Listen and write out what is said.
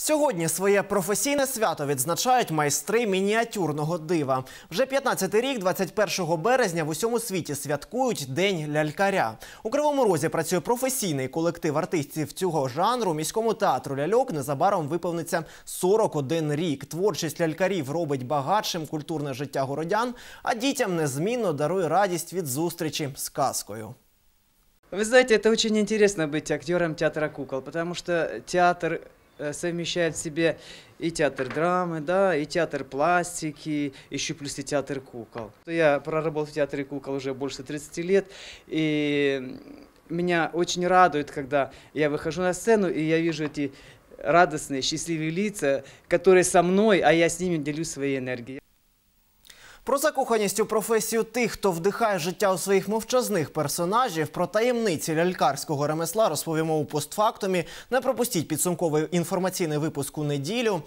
Сьогодні своє професійне свято відзначають майстри мініатюрного дива. Вже 15-й рік, 21 березня, в усьому світі святкують День лялькаря. У кривому розі працює професійний колектив артистів цього жанру. Міському театру ляльок незабаром виповниться 41 рік. Творчість лялькарів робить багатшим культурне життя городян, а дітям незмінно дарує радість від зустрічі з казкою. Ви знаєте, це очень интересно бути актером театра кукол, тому що театр Э, совмещает в себе и театр драмы, да, и театр пластики, еще плюс и театр кукол. Я проработал в театре кукол уже больше 30 лет, и меня очень радует, когда я выхожу на сцену, и я вижу эти радостные, счастливые лица, которые со мной, а я с ними делю свои энергии. Про закоханість у професію тих, хто вдихає життя у своїх мовчазних персонажів, про таємниці лялькарського ремесла розповімо у постфактумі. Не пропустіть підсумковий інформаційний випуск у неділю.